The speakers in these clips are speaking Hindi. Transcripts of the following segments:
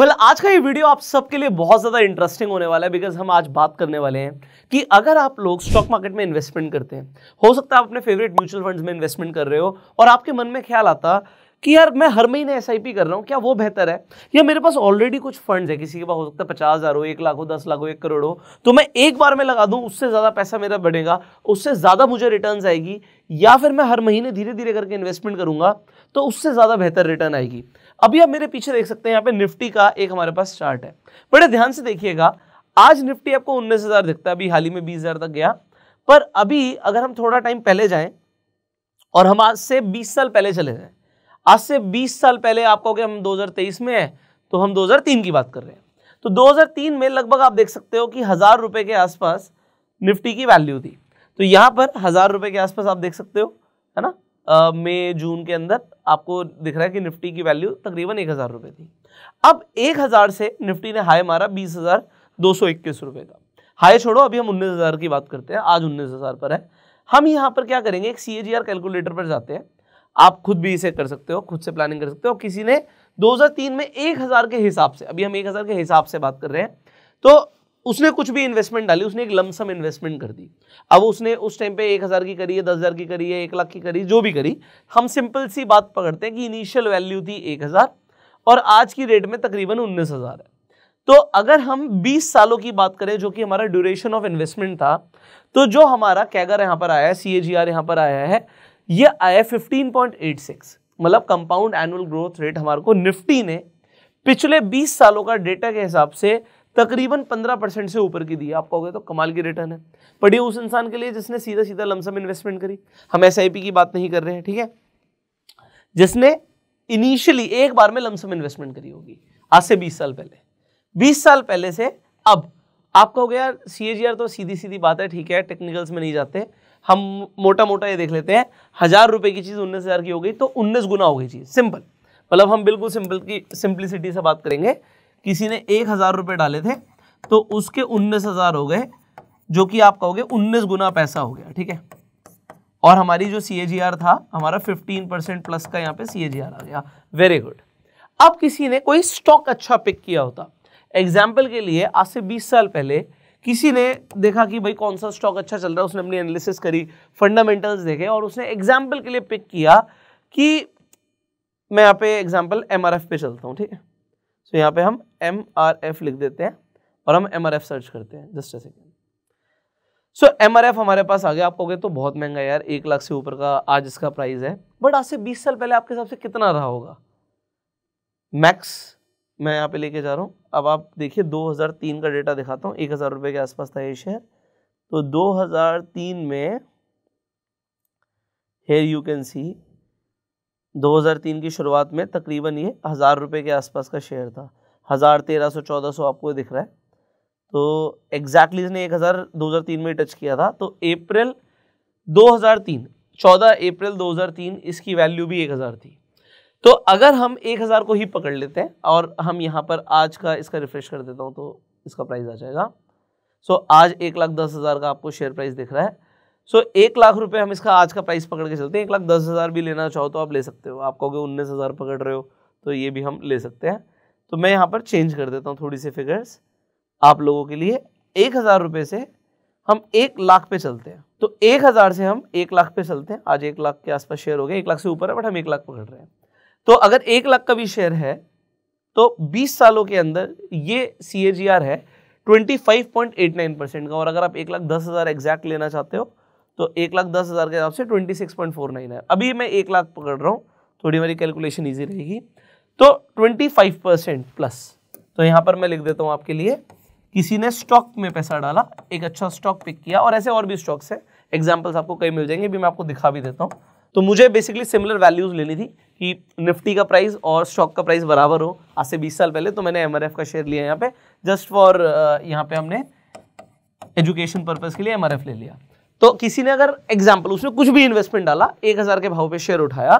वेल well, आज का ये वीडियो आप सबके लिए बहुत ज़्यादा इंटरेस्टिंग होने वाला है बिकॉज हम आज बात करने वाले हैं कि अगर आप लोग स्टॉक मार्केट में इन्वेस्टमेंट करते हैं हो सकता है आप अपने फेवरेट म्यूचुअल फंड्स में इन्वेस्टमेंट कर रहे हो और आपके मन में ख्याल आता कि यार मैं हर महीने एस कर रहा हूँ क्या वो बेहतर है या मेरे पास ऑलरेडी कुछ फंड्स है किसी के पास हो सकता है पचास हज़ार हो एक लाख हो दस लाख हो एक करोड़ हो तो मैं एक बार में लगा दूँ उससे ज़्यादा पैसा मेरा बढ़ेगा उससे ज़्यादा मुझे रिटर्न आएगी या फिर मैं हर महीने धीरे धीरे करके इन्वेस्टमेंट करूँगा तो उससे ज़्यादा बेहतर रिटर्न आएगी अभी आप मेरे पीछे देख सकते हैं यहाँ पे निफ्टी का एक हमारे पास चार्ट है बड़े ध्यान से देखिएगा आज निफ्टी आपको उन्नीस हज़ार दिखता है अभी हाल ही में बीस हज़ार तक गया पर अभी अगर हम थोड़ा टाइम पहले जाएं और हम आज से बीस साल पहले चले जाएं आज से बीस साल पहले आप कहोगे हम 2023 में हैं तो हम 2003 की बात कर रहे हैं तो 2003 में लगभग आप देख सकते हो कि हज़ार रुपये के आसपास निफ्टी की वैल्यू थी तो यहाँ पर हज़ार रुपये के आसपास आप देख सकते हो है ना मई जून के अंदर आपको दिख रहा है कि निफ्टी की वैल्यू तकरीबन एक हज़ार रुपये थी अब एक हज़ार से निफ्टी ने हाई मारा बीस हज़ार दो सौ इक्कीस रुपये का हाई छोड़ो अभी हम उन्नीस हज़ार की बात करते हैं आज उन्नीस हज़ार पर है हम यहाँ पर क्या करेंगे एक सी कैलकुलेटर पर जाते हैं आप खुद भी इसे कर सकते हो खुद से प्लानिंग कर सकते हो किसी ने तीन में हज़ार के हिसाब से अभी हम हज़ार के हिसाब से बात कर रहे हैं तो उसने कुछ भी इन्वेस्टमेंट डाली उसने एक लमसम इन्वेस्टमेंट कर दी अब उसने उस टाइम पे एक हज़ार की करी है दस हज़ार की करी है एक लाख की करी जो भी करी हम सिंपल सी बात पकड़ते हैं कि इनिशियल वैल्यू थी एक हज़ार और आज की रेट में तकरीबन उन्नीस हज़ार है तो अगर हम 20 सालों की बात करें जो कि हमारा ड्यूरेशन ऑफ इन्वेस्टमेंट था तो जो हमारा कैगर यहाँ पर आया है सी ए जी आर यहाँ पर आया है ये आया सिक्स मतलब कंपाउंड एनुअल ग्रोथ रेट हमारे को निफ्टी ने पिछले 20 सालों का डेटा के हिसाब से तकरीबन 15 परसेंट से ऊपर की दी आप कहोगे तो कमाल की रिटर्न है पढ़ी उस इंसान के लिए जिसने सीधा सीधा लमसम इन्वेस्टमेंट करी हम एस की बात नहीं कर रहे हैं ठीक है जिसने इनिशियली एक बार में लमसम इन्वेस्टमेंट करी होगी आज से बीस साल पहले बीस साल पहले से अब आप कहोगे यार सी तो सीधी सीधी बात है ठीक है टेक्निकल्स में नहीं जाते हम मोटा मोटा ये देख लेते हैं हज़ार रुपए की चीज़ उन्नीस हज़ार की हो गई तो उन्नीस गुना हो गई चीज़ सिंपल मतलब हम बिल्कुल सिंपल की सिंप्लिसिटी से बात करेंगे किसी ने एक हज़ार रुपये डाले थे तो उसके उन्नीस हज़ार हो गए जो कि आप कहोगे उन्नीस गुना पैसा हो गया ठीक है और हमारी जो सी था हमारा फिफ्टीन परसेंट प्लस का यहाँ पे सी आ गया वेरी गुड अब किसी ने कोई स्टॉक अच्छा पिक किया होता एग्जाम्पल के लिए आज से बीस साल पहले किसी ने देखा कि भाई कौन सा स्टॉक अच्छा चल रहा है उसने अपनी एनालिसिस करी फंडामेंटल्स देखे और उसने एग्जाम्पल के लिए पिक किया कि मैं यहाँ पे एग्जाम्पल एम पे चलता हूँ ठीक है सो यहाँ पे हम एम आर एफ लिख देते हैं और हम एम आर एफ सर्च करते हैं just a second so M R F हमारे पास आ गया आप कहोगे तो बहुत महंगा यार एक लाख से ऊपर का आज इसका प्राइस है बट आज से बीस साल पहले आपके हिसाब से कितना रहा होगा मैक्स मैं यहाँ पे लेके जा रहा हूँ अब आप देखिए 2003 का डेटा दिखाता हूँ एक हज़ार रुपये के आसपास था ये शेयर तो 2003 में हेयर यू कैन सी 2003 की शुरुआत में तकरीबन ये हज़ार रुपये के आसपास का शेयर था हज़ार तेरह सौ चौदह सौ आपको दिख रहा है तो एग्जैक्टली exactly इसने एक हज़ार दो हज़ार तीन में टच किया था तो अप्रैल दो हज़ार तीन चौदह अप्रैल दो हज़ार तीन इसकी वैल्यू भी एक हज़ार थी तो अगर हम एक हज़ार को ही पकड़ लेते हैं और हम यहाँ पर आज का इसका रिफ्रेश कर देता हूँ तो इसका प्राइस आ जाएगा सो so, आज एक लाख दस हज़ार का आपको शेयर प्राइस दिख रहा है सो एक लाख रुपए हम इसका आज का प्राइस पकड़ के चलते हैं एक लाख दस हज़ार भी लेना चाहो तो आप ले सकते हो आप कहोगे उन्नीस हज़ार पकड़ रहे हो तो ये भी हम ले सकते हैं तो मैं यहाँ पर चेंज कर देता हूँ थोड़ी सी फिगर्स आप लोगों के लिए एक हज़ार रुपये से हम एक लाख पे चलते हैं तो एक हज़ार से हम एक लाख पे चलते हैं आज एक लाख के आसपास शेयर हो गए एक लाख से ऊपर है बट हम एक लाख पकड़ रहे हैं तो अगर एक लाख का भी शेयर है तो बीस सालों के अंदर ये सी है 25.89 परसेंट का और अगर आप एक लाख दस हज़ार एग्जैक्ट लेना चाहते हो तो एक लाख दस हज़ार के हिसाब से twenty six point four nine है अभी मैं एक लाख पकड़ रहा हूँ थोड़ी मेरी कैलकुलेशन ईजी रहेगी तो ट्वेंटी फाइव परसेंट प्लस तो यहाँ पर मैं लिख देता हूँ आपके लिए किसी ने स्टॉक में पैसा डाला एक अच्छा स्टॉक पिक किया और ऐसे और भी स्टॉक्स हैं एग्जाम्पल्स आपको कई मिल जाएंगे भी मैं आपको दिखा भी देता हूँ तो मुझे बेसिकली सिमिलर वैल्यूज़ लेनी थी कि निफ्टी का प्राइस और स्टॉक का प्राइस बराबर हो आज से 20 साल पहले तो मैंने एम का शेयर लिया यहाँ पे जस्ट फॉर यहाँ पे हमने एजुकेशन पर्पज़ के लिए एम ले लिया तो किसी ने अगर एग्जाम्पल उसने कुछ भी इन्वेस्टमेंट डाला एक हज़ार के भाव पे शेयर उठाया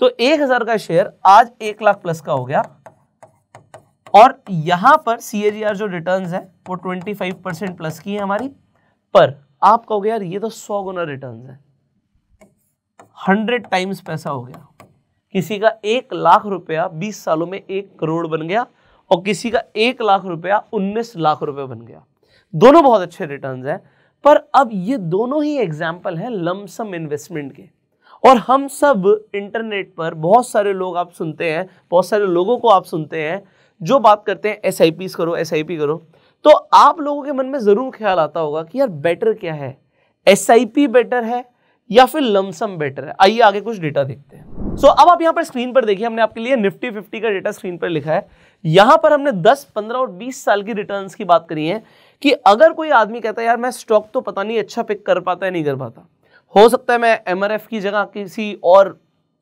तो एक हज़ार का शेयर आज एक लाख प्लस का हो गया और यहां पर सी जो रिटर्न है वो ट्वेंटी फाइव परसेंट प्लस की है हमारी पर आप कहोगे यार ये तो सौ गुना रिटर्न है हंड्रेड टाइम्स पैसा हो गया किसी का एक लाख रुपया बीस सालों में एक करोड़ बन गया और किसी का एक लाख रुपया उन्नीस लाख रुपया बन गया दोनों बहुत अच्छे रिटर्न हैं पर अब ये दोनों ही एग्जाम्पल हैं लमसम इन्वेस्टमेंट के और हम सब इंटरनेट पर बहुत सारे लोग आप सुनते हैं बहुत सारे लोगों को आप सुनते हैं जो बात करते हैं एस आई करो एस आई पी करो तो आप लोगों के मन में ज़रूर ख्याल आता होगा कि यार बेटर क्या है एस आई पी बेटर है या फिर लमसम बेटर है आइए आगे कुछ डेटा देखते हैं सो so, अब आप यहां पर स्क्रीन पर देखिए हमने आपके लिए निफ्टी फिफ्टी का डेटा स्क्रीन पर लिखा है यहां पर हमने 10, 15 और 20 साल की रिटर्न की बात करी है कि अगर कोई आदमी कहता है यार मैं स्टॉक तो पता नहीं अच्छा पिक कर पाता है नहीं कर पाता हो सकता है मैं एम की जगह किसी और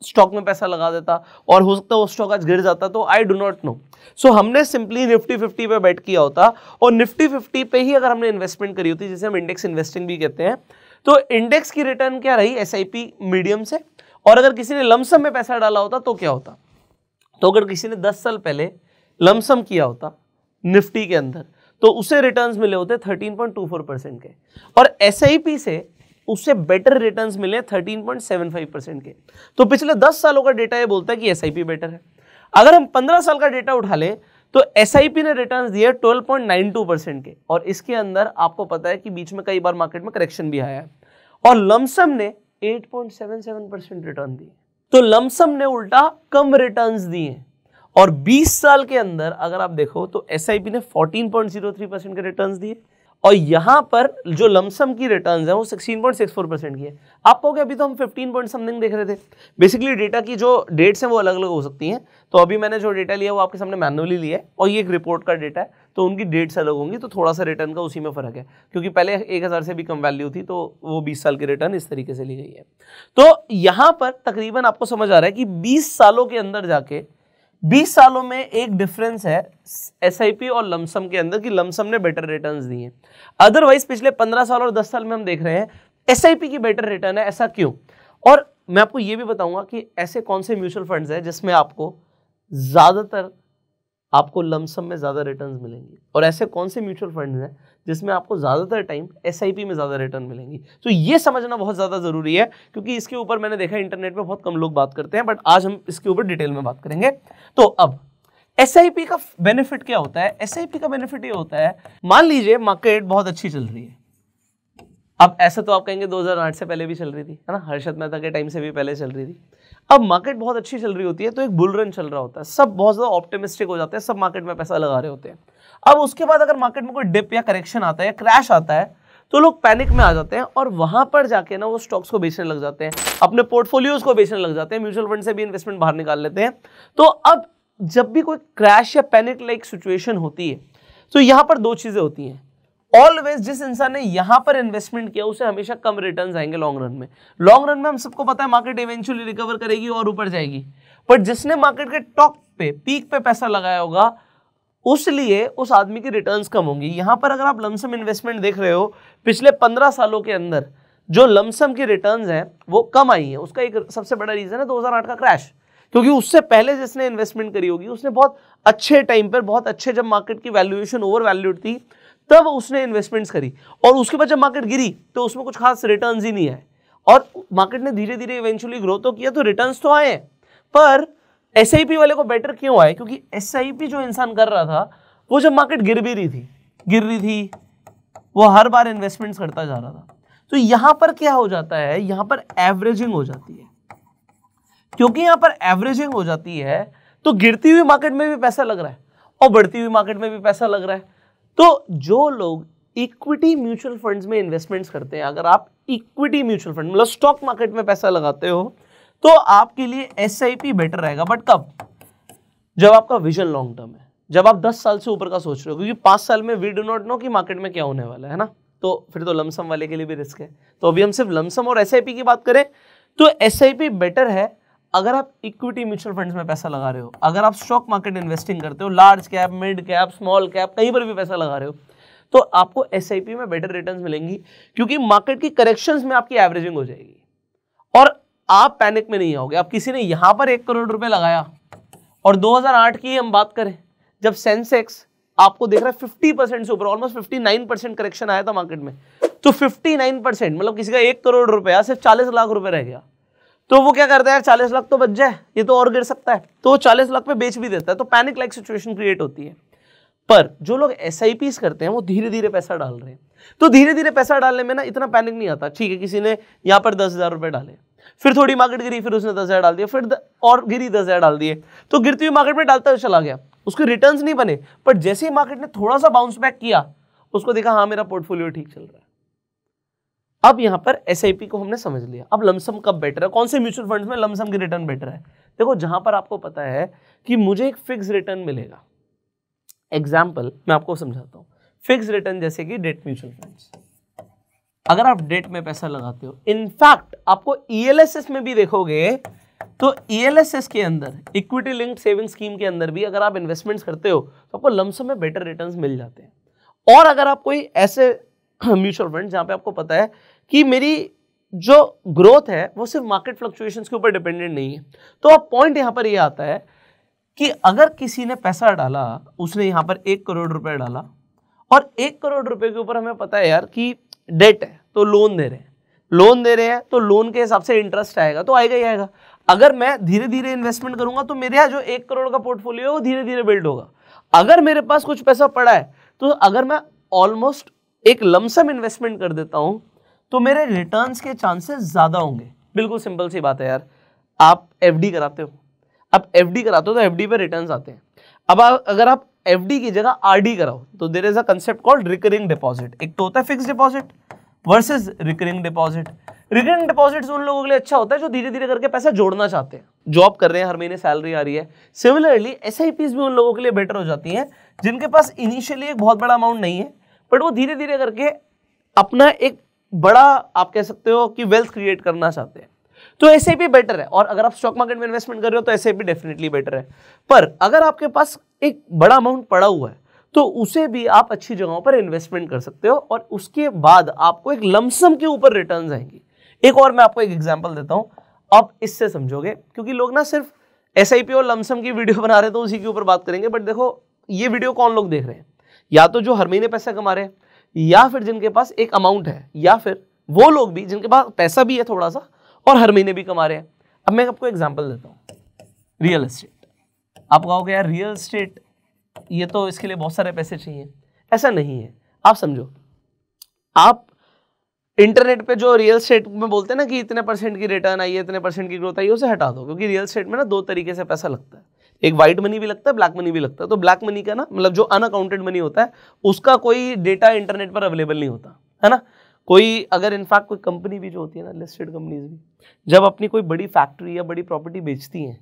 स्टॉक में पैसा लगा देता और हो सकता है वो स्टॉक आज गिर जाता तो I do not know so हमने सिंपली निफ्टी फिफ्टी पे बैट किया होता और निफ्टी फिफ्टी पे ही अगर हमने इन्वेस्टमेंट करी होती जिसे हम इंडेक्स इन्वेस्टिंग भी कहते हैं तो इंडेक्स की रिटर्न क्या रही एस मीडियम से और अगर किसी ने लमसम में पैसा डाला होता तो क्या होता तो अगर किसी ने दस साल पहले लमसम किया होता निफ्टी के अंदर तो उसे रिटर्न्स मिले होते 13.24 परसेंट के और एस से उससे बेटर रिटर्न्स मिले 13.75 परसेंट के तो पिछले 10 सालों का डेटा ये बोलता है कि एस बेटर है अगर हम 15 साल का डेटा उठा लें तो एस ने रिटर्न दिए 12.92 परसेंट के और इसके अंदर आपको पता है कि बीच में कई बार मार्केट में करेक्शन भी आया है और लमसम ने 8.77 परसेंट रिटर्न दिए तो लमसम ने उल्टा कम रिटर्न्स दिए और 20 साल के अंदर अगर आप देखो तो एस ने 14.03 परसेंट के रिटर्न्स दिए और यहाँ पर जो लमसम की रिटर्न्स है वो 16.64 परसेंट की है आप कहोगे अभी तो हम 15 पॉइंट समथिंग देख रहे थे बेसिकली डेटा की जो डेट्स हैं वो अलग अलग हो सकती हैं तो अभी मैंने जो डेटा लिया वो आपके सामने मैनुअली लिया है और ये एक रिपोर्ट का डेटा है तो उनकी डेट्स अलग होंगी तो थोड़ा सा रिटर्न का उसी में फ़र्क है क्योंकि पहले एक हज़ार से भी कम वैल्यू थी तो वो बीस साल की रिटर्न इस तरीके से ली गई है तो यहाँ पर तकरीबन आपको समझ आ रहा है कि बीस सालों के अंदर जाके बीस सालों में एक डिफरेंस है एस और लमसम के अंदर कि लमसम ने बेटर रिटर्न दिए अदरवाइज पिछले पंद्रह साल और दस साल में हम देख रहे हैं एस की बेटर रिटर्न है ऐसा क्यों और मैं आपको ये भी बताऊंगा कि ऐसे कौन से म्यूचुअल फंड्स हैं जिसमें आपको ज़्यादातर आपको लमसम में ज़्यादा रिटर्न मिलेंगे और ऐसे कौन से म्यूचुअल फंड हैं जिसमें आपको ज़्यादातर टाइम एस में ज़्यादा रिटर्न मिलेंगी तो ये समझना बहुत ज़्यादा ज़रूरी है क्योंकि इसके ऊपर मैंने देखा इंटरनेट पर बहुत कम लोग बात करते हैं बट आज हम इसके ऊपर डिटेल में बात करेंगे तो अब एस का बेनिफिट क्या होता है एस का बेनिफिट ये होता है मान लीजिए मार्केट बहुत अच्छी चल रही है अब ऐसा तो आप कहेंगे 2008 से पहले भी चल रही थी है ना हर्षद मेहता के टाइम से भी पहले चल रही थी अब मार्केट बहुत अच्छी चल रही होती है तो एक बुल रन चल रहा होता है सब बहुत ज़्यादा ऑप्टिमिस्टिक हो जाते हैं सब मार्केट में पैसा लगा रहे होते हैं अब उसके बाद अगर मार्केट में कोई डिप या करेक्शन आता है या क्रैश आता है तो लोग पैनिक में आ जाते हैं और वहां पर जाके ना वो स्टॉक्स को बेचने लग जाते हैं अपने पोर्टफोलियोज को बेचने लग जाते हैं म्यूचुअल फंड से भी इन्वेस्टमेंट बाहर निकाल लेते हैं तो अब जब भी कोई क्रैश या पैनिक लाइक सिचुएशन होती है तो यहाँ पर दो चीज़ें होती हैं ऑलवेज जिस इंसान ने यहां पर इन्वेस्टमेंट किया उसे हमेशा कम रिटर्न्स आएंगे लॉन्ग रन में लॉन्ग रन में हम सबको पता है मार्केट इवेंचुअली रिकवर करेगी और ऊपर जाएगी बट जिसने मार्केट के टॉप पे पीक पे पैसा लगाया होगा उस लिए उस आदमी की रिटर्न्स कम होंगी यहां पर अगर आप लमसम इन्वेस्टमेंट देख रहे हो पिछले पंद्रह सालों के अंदर जो लमसम की रिटर्न्स हैं वो कम आई है उसका एक सबसे बड़ा रीजन है 2008 का क्रैश क्योंकि उससे पहले जिसने इन्वेस्टमेंट करी होगी उसने बहुत अच्छे टाइम पर बहुत अच्छे जब मार्केट की वैल्यूएशन ओवर वैल्यूड थी तब उसने इन्वेस्टमेंट्स करी और उसके बाद जब मार्केट गिरी तो उसमें कुछ खास रिटर्न ही नहीं आए और मार्केट ने धीरे धीरे इवेंचुअली ग्रो तो किया तो रिटर्न तो आए पर एस वाले को बेटर क्यों आए क्योंकि एस जो इंसान कर रहा था वो जब मार्केट गिर भी रही थी गिर रही थी वो हर बार इन्वेस्टमेंट्स करता जा रहा था तो यहां पर क्या हो जाता है यहां पर एवरेजिंग हो जाती है क्योंकि यहां पर एवरेजिंग हो जाती है तो गिरती हुई मार्केट में भी पैसा लग रहा है और बढ़ती हुई मार्केट में भी पैसा लग रहा है तो जो लोग इक्विटी म्यूचुअल फंड्स में इन्वेस्टमेंट्स करते हैं अगर आप इक्विटी म्यूचुअल फंड मतलब स्टॉक मार्केट में पैसा लगाते हो तो आपके लिए एस बेटर रहेगा बट कब जब आपका विजन लॉन्ग टर्म है जब आप 10 साल से ऊपर का सोच रहे हो क्योंकि पांच साल में वी डो नॉट नो कि मार्केट में क्या होने वाला है ना तो फिर तो लमसम वाले के लिए भी रिस्क है तो अभी हम सिर्फ लमसम और एस की बात करें तो एस बेटर है अगर आप इक्विटी म्यूचुअल फंड्स में पैसा लगा रहे हो अगर आप स्टॉक मार्केट इन्वेस्टिंग करते हो large cap mid cap small cap कहीं पर भी पैसा लगा रहे हो तो आपको एस में बेटर रिटर्न मिलेंगी क्योंकि मार्केट की करेक्शन में आपकी एवरेजिंग हो जाएगी और आप पैनिक में नहीं आओगे आप किसी ने यहां पर एक करोड़ रुपए लगाया और 2008 की हम बात करें जब सेंसेक्स आपको देख रहा है 50 परसेंट से ऊपर ऑलमोस्ट 59 परसेंट करेक्शन आया था मार्केट में तो 59 परसेंट मतलब किसी का एक करोड़ रुपया सिर्फ 40 लाख रुपए रह गया तो वो क्या करता है यार चालीस लाख तो बच जाए ये तो और गिर सकता है तो वो चालीस लाख पे बेच भी देता है तो पैनिक लाइक सिचुएशन क्रिएट होती है पर जो लोग एस करते हैं वो धीरे धीरे पैसा डाल रहे हैं तो धीरे धीरे पैसा डालने में ना इतना पैनिक नहीं आता ठीक है किसी ने यहाँ पर दस हज़ार रुपये डाले फिर थोड़ी मार्केट गिरी फिर उसने दस हज़ार डाल दिया फिर द, और गिरी दस हज़ार डाल दिए तो गिरती हुई मार्केट में डालता हुआ चला गया उसके रिटर्न नहीं बने पर जैसे ही मार्केट ने थोड़ा सा बाउंस बैक किया उसको देखा हाँ मेरा पोर्टफोलियो ठीक चल रहा है अब यहां पर एस को हमने समझ लिया अब लमसम कब बेटर है कौन से म्यूचुअल फंड में लमसम की रिटर्न बेटर है देखो जहां पर आपको पता है कि मुझे एक फिक्स रिटर्न मिलेगा एग्जाम्पल मैं आपको समझाता हूँ फिक्स रिटर्न जैसे कि डेट म्यूचुअल फंड अगर आप डेट में पैसा लगाते हो इनफैक्ट आपको ईएलएसएस e में भी देखोगे तो ईएलएसएस e के अंदर इक्विटी लिंक्ड सेविंग स्कीम के अंदर भी अगर आप इन्वेस्टमेंट्स करते हो तो आपको लमसम में बेटर रिटर्न्स मिल जाते हैं और अगर आप कोई ऐसे म्यूचुअल फंड जहां पे आपको पता है कि मेरी जो ग्रोथ है वो सिर्फ मार्केट फ्लक्चुएशंस के ऊपर डिपेंडेंट नहीं है तो अब पॉइंट यहाँ पर ये यह आता है कि अगर किसी ने पैसा डाला उसने यहाँ पर एक करोड़ रुपए डाला और एक करोड़ रुपए के ऊपर हमें पता है यार कि डेट है तो लोन दे रहे हैं लोन दे रहे हैं तो लोन के हिसाब से इंटरेस्ट आएगा तो आएगा ही आएगा अगर मैं धीरे धीरे इन्वेस्टमेंट करूंगा तो मेरे यहाँ जो एक करोड़ का पोर्टफोलियो है वो धीरे धीरे बिल्ड होगा अगर मेरे पास कुछ पैसा पड़ा है तो अगर मैं ऑलमोस्ट एक लमसम इन्वेस्टमेंट कर देता हूँ तो मेरे रिटर्न्स के चांसेस ज़्यादा होंगे बिल्कुल सिंपल सी बात है यार आप एफ कराते हो आप एफ कराते हो तो एफ पे रिटर्न आते हैं अब आ, अगर आप एफ की जगह आर कराओ तो there is a concept called recurring deposit एक तो होता है fix deposit versus recurring deposit recurring deposit उन लोगों के लिए अच्छा होता है जो धीरे धीरे करके पैसा जोड़ना चाहते हैं जॉब कर रहे हैं हर महीने सैलरी आ रही है सिमिलरली एस भी उन लोगों के लिए बेटर हो जाती हैं जिनके पास इनिशियली एक बहुत बड़ा अमाउंट नहीं है बट वो धीरे धीरे करके अपना एक बड़ा आप कह सकते हो कि वेल्थ क्रिएट करना चाहते हैं तो ऐसे भी बेटर है और अगर आप स्टॉक मार्केट में इन्वेस्टमेंट कर रहे हो तो ऐसे भी डेफिनेटली बेटर है पर अगर आपके पास एक बड़ा अमाउंट पड़ा हुआ है तो उसे भी आप अच्छी जगहों पर इन्वेस्टमेंट कर सकते हो और उसके बाद आपको एक लमसम के ऊपर रिटर्न आएंगी एक और मैं आपको एक एग्जाम्पल देता हूँ आप इससे समझोगे क्योंकि लोग ना सिर्फ एस और लमसम की वीडियो बना रहे तो उसी के ऊपर बात करेंगे बट देखो ये वीडियो कौन लोग देख रहे हैं या तो जो हर महीने पैसा कमा रहे हैं या फिर जिनके पास एक अमाउंट है या फिर वो लोग भी जिनके पास पैसा भी है थोड़ा सा और हर महीने भी कमा रहे हैं अब मैं आपको एग्जाम्पल देता हूँ रियल इस्टेट आप कहोगे यार रियल इस्टेट ये तो इसके लिए बहुत सारे पैसे चाहिए ऐसा नहीं है आप समझो आप इंटरनेट पे जो रियल स्टेट में बोलते हैं ना कि इतने परसेंट की रिटर्न आई है इतने परसेंट की ग्रोथ आई है उसे हटा दो क्योंकि रियल स्टेट में ना दो तरीके से पैसा लगता है एक व्हाइट मनी भी लगता है ब्लैक मनी भी लगता है तो ब्लैक मनी का ना मतलब जो अनअकाउंटेड मनी होता है उसका कोई डेटा इंटरनेट पर अवेलेबल नहीं होता है ना कोई अगर इनफैक्ट कोई कंपनी भी जो होती है ना लिस्टेड कंपनीज भी जब अपनी कोई बड़ी फैक्ट्री या बड़ी प्रॉपर्टी बेचती हैं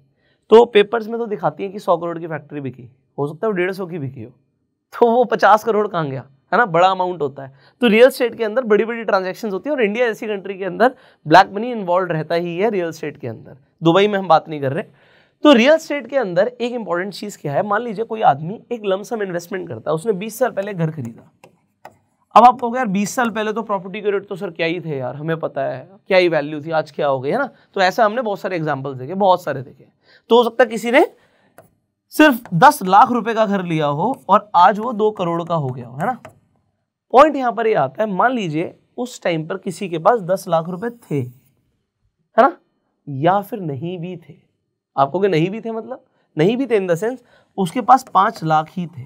तो पेपर्स में तो दिखाती है कि सौ करोड़ की फैक्ट्री बिकी हो सकता है वो डेढ़ सौ की बिकी हो तो वो पचास करोड़ कहाँ गया है ना बड़ा अमाउंट होता है तो रियल स्टेट के अंदर बड़ी बड़ी ट्रांजेक्शन होती है और इंडिया जैसी कंट्री के अंदर ब्लैक मनी इन्वॉल्व रहता ही है रियल स्टेट के अंदर दुबई में हम बात नहीं कर रहे हैं तो रियल स्टेट के अंदर एक इंपॉर्टेंट चीज क्या है मान लीजिए कोई आदमी एक लमसम इन्वेस्टमेंट करता है उसने 20 साल पहले घर खरीदा अब आप कहोगे यार 20 साल पहले तो प्रॉपर्टी के रेट तो सर क्या ही थे यार हमें पता है क्या ही वैल्यू थी आज क्या हो गई है ना तो ऐसा हमने बहुत सारे एग्जाम्पल देखे बहुत सारे देखे तो हो सकता है किसी ने सिर्फ दस लाख रुपए का घर लिया हो और आज वो दो करोड़ का हो गया हो है ना पॉइंट यहां पर ये यह आता है मान लीजिए उस टाइम पर किसी के पास दस लाख रुपए थे है ना या फिर नहीं भी थे आपको के नहीं भी थे मतलब नहीं भी थे इन द सेंस उसके पास पांच लाख ही थे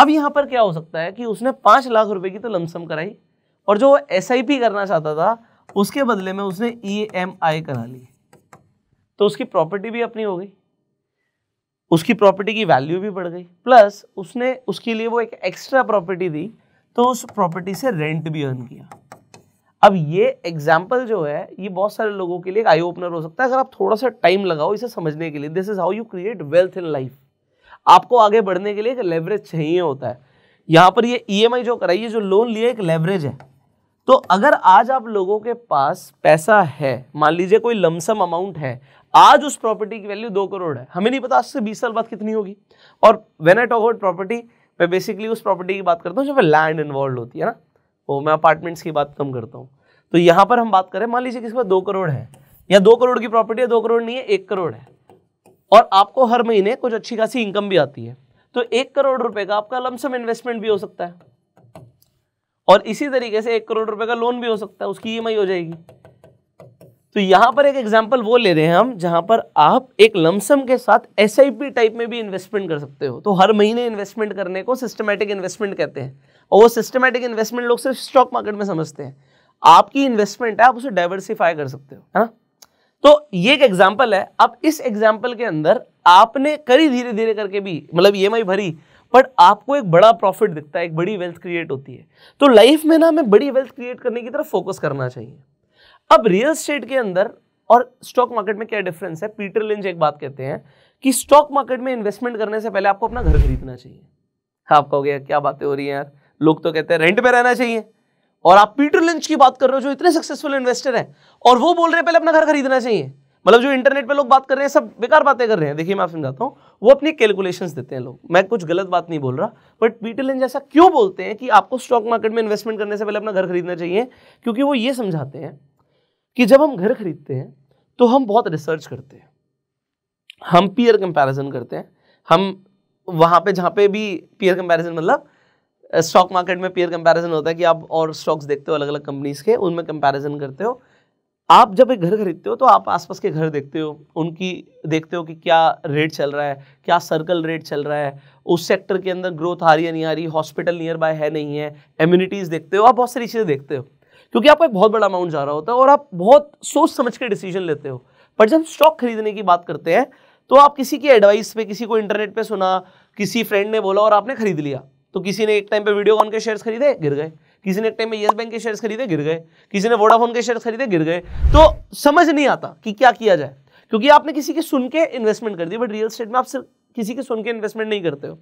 अब यहां पर क्या हो सकता है कि उसने पांच लाख रुपए की तो लमसम कराई और जो एस करना चाहता था उसके बदले में उसने ई e करा ली तो उसकी प्रॉपर्टी भी अपनी हो गई उसकी प्रॉपर्टी की वैल्यू भी बढ़ गई प्लस उसने उसके लिए वो एक एक्स्ट्रा प्रॉपर्टी दी तो उस प्रॉपर्टी से रेंट भी अर्न किया अब ये एग्जाम्पल जो है ये बहुत सारे लोगों के लिए एक आई ओपनर हो सकता है अगर आप थोड़ा सा टाइम लगाओ इसे समझने के लिए this is how you create wealth in life आपको आगे बढ़ने के लिए एक लेवरेज चाहिए होता है यहाँ पर ये ई e जो कराई है जो लोन लिया एक लेवरेज है तो अगर आज आप लोगों के पास पैसा है मान लीजिए कोई लमसम अमाउंट है आज उस प्रॉपर्टी की वैल्यू दो करोड़ है हमें नहीं पता आज से बीस साल बाद कितनी होगी और when I talk about property मैं बेसिकली उस प्रॉपर्टी की बात करता हूँ जब लैंड इन्वॉल्व होती है ना वो मैं अपार्टमेंट्स की बात कम करता हूँ तो यहाँ पर हम बात करें मान लीजिए किसी पास दो करोड़ है या दो करोड़ की प्रॉपर्टी है दो करोड़ नहीं है एक करोड़ है और आपको हर महीने कुछ अच्छी खासी इनकम भी आती है तो एक करोड़ रुपए का आपका लमसम इन्वेस्टमेंट भी हो सकता है और इसी तरीके से एक करोड़ रुपए का लोन भी हो सकता है उसकी ई e हो जाएगी तो यहां पर एक एग्जाम्पल वो ले रहे हैं हम जहां पर आप एक लमसम के साथ एस टाइप में भी इन्वेस्टमेंट कर सकते हो तो हर महीने इन्वेस्टमेंट करने को सिस्टमेटिक इन्वेस्टमेंट कहते हैं और वो सिस्टमेटिक इन्वेस्टमेंट लोग सिर्फ स्टॉक मार्केट में समझते हैं आपकी इन्वेस्टमेंट है आप उसे डाइवर्सिफाई कर सकते हो है ना तो ये एक एग्जाम्पल है अब इस एग्जाम्पल के अंदर आपने करी धीरे धीरे करके भी मतलब ई भरी बट आपको एक बड़ा प्रॉफिट दिखता है एक बड़ी वेल्थ क्रिएट होती है तो लाइफ में ना हमें बड़ी वेल्थ क्रिएट करने की तरफ फोकस करना चाहिए अब रियल स्टेट के अंदर और स्टॉक मार्केट में क्या डिफरेंस है पीटर लिंच एक बात कहते हैं कि स्टॉक मार्केट में इन्वेस्टमेंट करने से पहले आपको अपना घर खरीदना चाहिए हाँ, आप कहोगे क्या बातें हो रही हैं यार लोग तो कहते हैं रेंट पे रहना चाहिए और आप पीटर लिंच की बात कर रहे हो जो इतने सक्सेसफुल इन्वेस्टर हैं और वो बोल रहे हैं पहले अपना घर खरीदना चाहिए मतलब जो इंटरनेट पे लोग बात कर रहे हैं सब बेकार बातें कर रहे हैं देखिए मैं आप समझाता हूँ वो अपनी कैलकुलेशंस देते हैं लोग मैं कुछ गलत बात नहीं बोल रहा बट पीटर लिंच ऐसा क्यों बोलते हैं कि आपको स्टॉक मार्केट में इन्वेस्टमेंट करने से पहले अपना घर खरीदना चाहिए क्योंकि वो ये समझाते हैं कि जब हम घर खरीदते हैं तो हम बहुत रिसर्च करते हैं हम पीयर कंपैरिजन करते हैं हम वहाँ पे जहाँ पे भी पीयर कंपैरिजन मतलब स्टॉक मार्केट में पेयर कंपैरिजन होता है कि आप और स्टॉक्स देखते हो अलग अलग कंपनीज के उनमें कंपैरिजन करते हो आप जब एक घर खरीदते हो तो आप आसपास के घर देखते हो उनकी देखते हो कि क्या रेट चल रहा है क्या सर्कल रेट चल रहा है उस सेक्टर के अंदर ग्रोथ आ रही है नहीं आ रही हॉस्पिटल नियर बाय है नहीं है एम्यूनिटीज़ देखते हो आप बहुत सारी चीज़ें देखते हो क्योंकि आपका एक बहुत बड़ा अमाउंट जा रहा होता है और आप बहुत सोच समझ के डिसीजन लेते हो बट जब स्टॉक खरीदने की बात करते हैं तो आप किसी की एडवाइस पे किसी को इंटरनेट पे सुना किसी फ्रेंड ने बोला और आपने खरीद लिया तो किसी ने एक टाइम पे कॉन के शेयर्स खरीदे गिर गए किसी ने एक टाइम पे येस बैंक के शेयर्स खरीदे गिर गए किसी ने वोडाफोन के शेयर्स खरीदे गिर गए तो समझ नहीं आता कि क्या किया जाए क्योंकि आपने किसी के सुन के इन्वेस्टमेंट कर दी बट रियल स्टेट में आप सिर्फ किसी के सुन के इन्वेस्टमेंट नहीं करते हो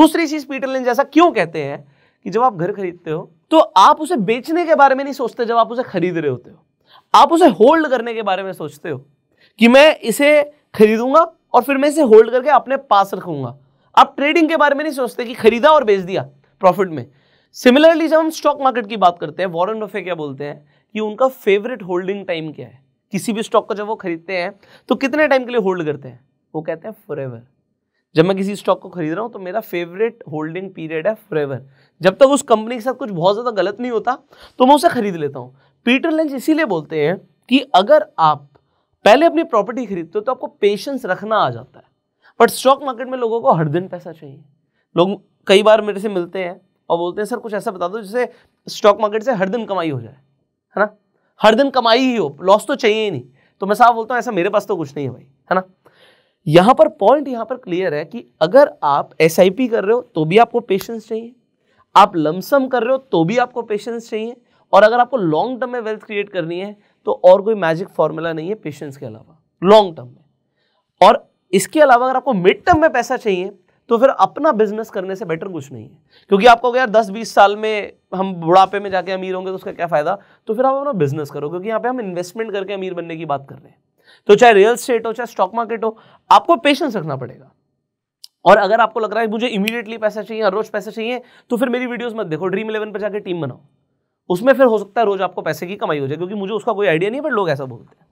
दूसरी चीज पीटर लेन जैसा क्यों कहते हैं कि जब आप घर खरीदते हो तो आप उसे बेचने के बारे में नहीं सोचते जब आप उसे खरीद रहे होते हो आप उसे होल्ड करने के बारे में सोचते हो कि मैं इसे खरीदूंगा और फिर मैं इसे होल्ड करके अपने पास रखूंगा आप ट्रेडिंग के बारे में नहीं सोचते कि खरीदा और बेच दिया प्रॉफिट में सिमिलरली जब हम स्टॉक मार्केट की बात करते हैं वॉरेन बफे क्या बोलते हैं कि उनका फेवरेट होल्डिंग टाइम क्या है किसी भी स्टॉक को जब वो खरीदते हैं तो कितने टाइम के लिए होल्ड करते हैं वो कहते हैं फॉर जब मैं किसी स्टॉक को खरीद रहा हूँ तो मेरा फेवरेट होल्डिंग पीरियड है फॉर जब तक उस कंपनी के साथ कुछ बहुत ज़्यादा गलत नहीं होता तो मैं उसे खरीद लेता हूँ पीटर लेंच इसीलिए बोलते हैं कि अगर आप पहले अपनी प्रॉपर्टी खरीदते हो तो आपको पेशेंस रखना आ जाता है बट स्टॉक मार्केट में लोगों को हर दिन पैसा चाहिए लोग कई बार मेरे से मिलते हैं और बोलते हैं सर कुछ ऐसा बता दो जिससे स्टॉक मार्केट से हर दिन कमाई हो जाए है ना हर दिन कमाई ही हो लॉस तो चाहिए ही नहीं तो मैं साफ बोलता हूँ ऐसा मेरे पास तो कुछ नहीं है भाई है ना यहाँ पर पॉइंट यहाँ पर क्लियर है कि अगर आप एस कर रहे हो तो भी आपको पेशेंस चाहिए आप लमसम कर रहे हो तो भी आपको पेशेंस चाहिए और अगर आपको लॉन्ग टर्म में वेल्थ क्रिएट करनी है तो और कोई मैजिक फॉर्मूला नहीं है पेशेंस के अलावा लॉन्ग टर्म में और इसके अलावा अगर आपको मिड टर्म में पैसा चाहिए तो फिर अपना बिजनेस करने से बेटर कुछ नहीं है क्योंकि आपको यार दस बीस साल में हम बुढ़ापे में जाके अमीर होंगे तो उसका क्या फ़ायदा तो फिर आप अपना बिजनेस करो क्योंकि यहाँ पे हम इन्वेस्टमेंट करके अमीर बनने की बात कर रहे हैं तो चाहे रियल स्टेट हो चाहे स्टॉक मार्केट हो आपको पेशेंस रखना पड़ेगा और अगर आपको लग रहा है मुझे इमीडिएटली पैसा चाहिए हर रोज पैसा चाहिए तो फिर मेरी वीडियोस मत देखो ड्रीम इलेवन पर जाकर टीम बनाओ उसमें फिर हो सकता है रोज आपको पैसे की कमाई हो जाए क्योंकि मुझे उसका कोई आइडिया नहीं है बट लोग ऐसा बोलते हैं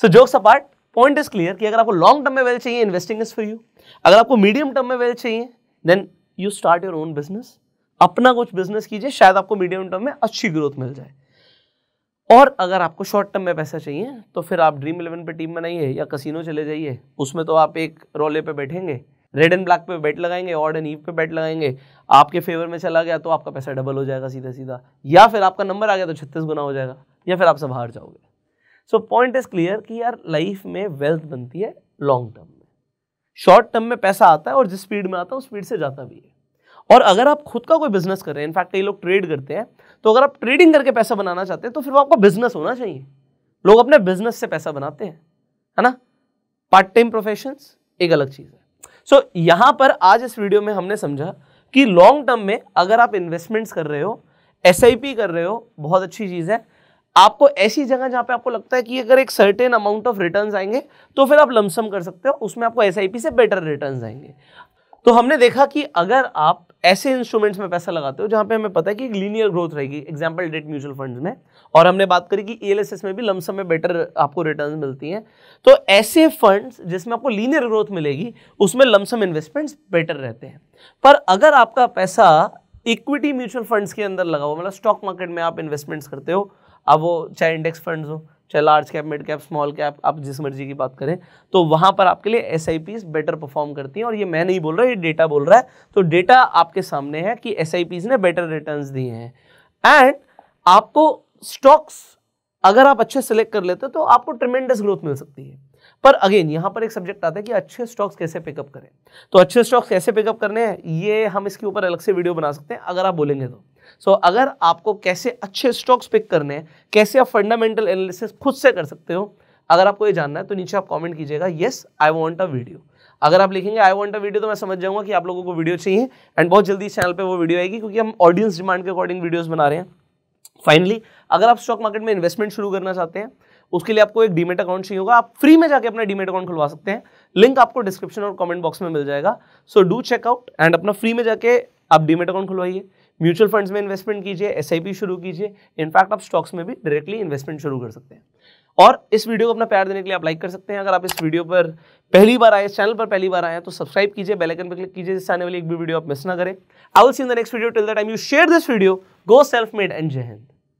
so jokes apart point is clear कि अगर आपको लॉन्ग टर्म में वेल चाहिए इन्वेस्टिंग इज फॉर यू अगर आपको मीडियम टर्म में वेल चाहिए then you start your own business अपना कुछ बिजनेस कीजिए शायद आपको मीडियम टर्म में अच्छी ग्रोथ मिल जाए और अगर आपको शॉर्ट टर्म में पैसा चाहिए तो फिर आप ड्रीम इलेवन पे टीम बनाइए या कसिनो चले जाइए उसमें तो आप एक रोले पे बैठेंगे रेड एंड ब्लैक पे बैट लगाएंगे ऑर्ड एंड ईव पे बैट लगाएंगे आपके फेवर में चला गया तो आपका पैसा डबल हो जाएगा सीधा सीधा या फिर आपका नंबर आ गया तो छत्तीस गुना हो जाएगा या फिर आप सब हार जाओगे सो पॉइंट इज क्लियर कि यार लाइफ में वेल्थ बनती है लॉन्ग टर्म में शॉर्ट टर्म में पैसा आता है और जिस स्पीड में आता है उस स्पीड से जाता भी है और अगर आप खुद का कोई बिजनेस कर रहे हैं इनफैक्ट कई लोग ट्रेड करते हैं तो अगर आप ट्रेडिंग करके पैसा बनाना चाहते हैं तो फिर वो आपका बिजनेस होना चाहिए लोग अपने बिजनेस से पैसा बनाते हैं है ना पार्ट टाइम प्रोफेशन एक अलग चीज़ है सो so, यहाँ पर आज इस वीडियो में हमने समझा कि लॉन्ग टर्म में अगर आप इन्वेस्टमेंट्स कर रहे हो एस कर रहे हो बहुत अच्छी चीज़ है आपको ऐसी जगह जहां पे आपको लगता है कि अगर एक सर्टेन अमाउंट ऑफ रिटर्न्स आएंगे तो फिर आप लमसम कर सकते हो उसमें आपको एस से बेटर रिटर्न्स आएंगे तो हमने देखा कि अगर आप ऐसे इंस्ट्रूमेंट्स में पैसा लगाते हो जहां पे हमें पता है कि एक लीनियर ग्रोथ रहेगी एग्जाम्पल डेट म्यूचुअल फंड्स में और हमने बात करी कि ईएलएसएस में भी लमसम में बेटर आपको रिटर्न मिलती हैं तो ऐसे फंड्स जिसमें आपको लीनियर ग्रोथ मिलेगी उसमें लमसम इन्वेस्टमेंट्स बेटर रहते हैं पर अगर आपका पैसा इक्विटी म्यूचुअल फंड्स के अंदर लगा हुआ मतलब स्टॉक मार्केट में आप इन्वेस्टमेंट्स करते हो अब वो चाहे इंडेक्स फंड्स हो चाहे large cap mid cap small cap आप जिस मर्जी की बात करें तो वहाँ पर आपके लिए एस बेटर परफॉर्म करती हैं और ये मैं नहीं बोल रहा ये डेटा बोल रहा है तो डेटा आपके सामने है कि एस ने बेटर रिटर्न दिए हैं एंड आपको स्टॉक्स अगर आप अच्छे सेलेक्ट कर लेते हो तो आपको ट्रिमेंडस ग्रोथ मिल सकती है पर अगेन यहाँ पर एक सब्जेक्ट आता है कि अच्छे स्टॉक्स कैसे पिकअप करें तो अच्छे स्टॉक्स कैसे पिकअप करने हैं ये हम इसके ऊपर अलग से वीडियो बना सकते हैं अगर आप बोलेंगे तो सो so, अगर आपको कैसे अच्छे स्टॉक्स पिक करने हैं कैसे आप फंडामेंटल एनालिसिस खुद से कर सकते हो अगर आपको ये जानना है तो नीचे आप कमेंट कीजिएगा yes I want a video अगर आप लिखेंगे आई वॉन्ट अ वीडियो तो मैं समझ जाऊंगा कि आप लोगों को वीडियो चाहिए एंड बहुत जल्दी चैनल पर वो वीडियो आएगी क्योंकि हम ऑडियंस डिमांड के अकॉर्डिंग वीडियोज बना रहे हैं फाइनली अगर आप स्टॉक मार्केट में इन्वेस्टमेंट शुरू करना चाहते हैं उसके लिए आपको एक डीमेट अकाउंट चाहिए होगा आप फ्री में जाके अपना डीमेट अकाउंट खुलवा सकते हैं लिंक आपको डिस्क्रिप्शन और कमेंट बॉक्स में मिल जाएगा सो डू चेकआउट एंड अपना फ्री में जाके आप डीमेट अकाउंट खुलवाइए म्यूचुअल फंड्स में इन्वेस्टमेंट कीजिए एस शुरू कीजिए इनफैक्ट आप स्टॉक्स में भी डायरेक्टली इन्वेस्टमेंट शुरू कर सकते हैं और इस वीडियो को अपना प्यार देने के लिए आप लाइक कर सकते हैं अगर आप इस वीडियो पर पहली बार आए इस चैनल पर पहली बार आए तो सब्सक्राइब कीजिए बेल आइकन पर क्लिक कीजिए जिससे आने वाली एक भी वीडियो आप मिस ना करें I will see in the next video till the time you share this video go self made and Jai Hind